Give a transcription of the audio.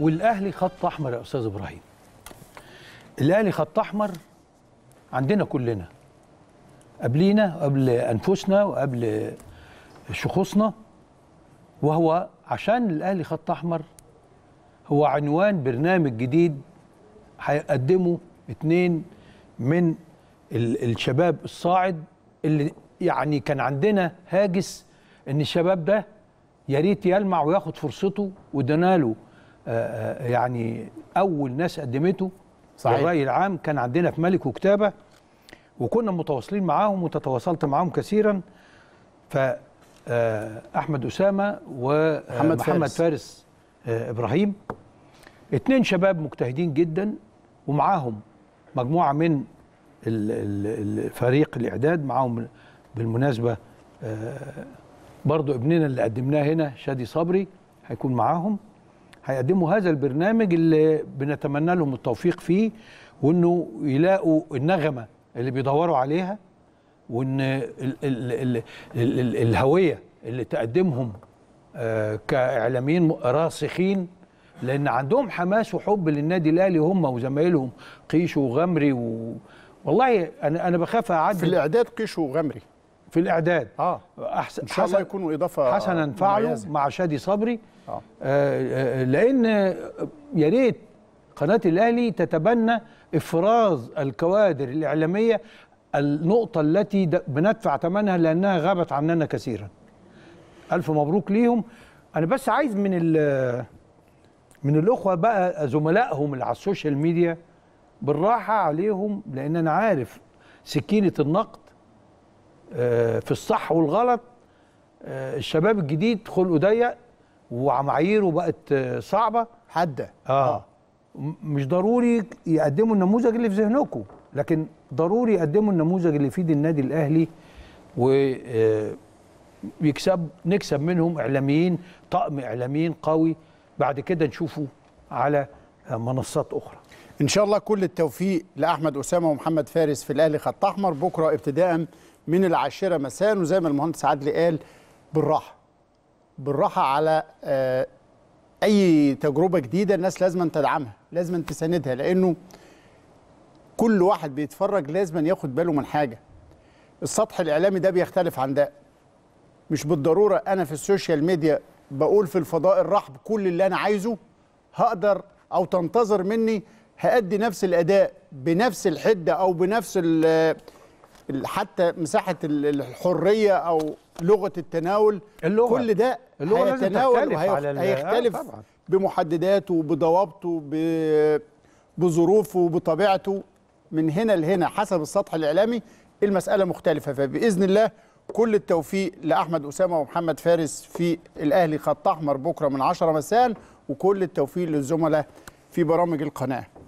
والاهلي خط احمر يا استاذ ابراهيم الاهلي خط احمر عندنا كلنا قبلينا وقبل انفسنا وقبل شخوصنا وهو عشان الاهلي خط احمر هو عنوان برنامج جديد هيقدمه اتنين من الشباب الصاعد اللي يعني كان عندنا هاجس ان الشباب ده يا ريت يلمع وياخد فرصته ودناله يعني اول ناس قدمته صحيح الراي العام كان عندنا في ملك وكتابه وكنا متواصلين معاهم وتتواصلت معاهم كثيرا ف آه، احمد اسامه ومحمد آه، فارس, فارس آه، ابراهيم اتنين شباب مجتهدين جدا ومعاهم مجموعه من الفريق الاعداد معاهم بالمناسبه برضو ابننا اللي قدمناه هنا شادي صبري هيكون معاهم هيقدموا هذا البرنامج اللي بنتمنى لهم التوفيق فيه وانه يلاقوا النغمه اللي بيدوروا عليها وان ال ال ال ال ال الهويه اللي تقدمهم آه كاعلاميين راسخين لان عندهم حماس وحب للنادي الاهلي هم وزمايلهم قيش وغمري و... والله انا انا بخاف اعدي في الاعداد قيش وغمري في الاعداد اه احسن ان شاء الله يكونوا اضافه حسنا فعلوا مع شادي صبري آه. آه. آه لان يا ريت قناه الاهلي تتبنى افراز الكوادر الاعلاميه النقطه التي بندفع ثمنها لانها غابت عننا كثيرا الف مبروك ليهم انا بس عايز من من الاخوه بقى زملائهم اللي على السوشيال ميديا بالراحه عليهم لان انا عارف سكينه النقد آه، في الصح والغلط آه، الشباب الجديد خلقه ضيق ومعاييره بقت آه، صعبه حاده آه. مش ضروري يقدموا النموذج اللي في ذهنكم لكن ضروري يقدموا النموذج اللي يفيد النادي الاهلي و يكسب نكسب منهم اعلاميين طقم اعلاميين قوي بعد كده نشوفه على منصات اخرى ان شاء الله كل التوفيق لاحمد اسامه ومحمد فارس في الاهلي خط احمر بكره ابتداء من العاشرة مساء وزي ما المهندس عدلي قال بالراحة بالراحة على آه، أي تجربة جديدة الناس لازم تدعمها لازم تساندها لأنه كل واحد بيتفرج لازم ياخد باله من حاجة السطح الإعلامي ده بيختلف عن ده مش بالضرورة أنا في السوشيال ميديا بقول في الفضاء الرحب كل اللي أنا عايزه هقدر أو تنتظر مني هأدي نفس الأداء بنفس الحدة أو بنفس حتى مساحه الحريه او لغه التناول اللغة. كل ده اللغه هيتناول هيختلف, آه بمحدداته وبضوابطه بظروفه بطبيعته من هنا لهنا حسب السطح الاعلامي المساله مختلفه فباذن الله كل التوفيق لاحمد اسامه ومحمد فارس في الاهلي خط احمر بكره من 10 مساء وكل التوفيق للزملاء في برامج القناه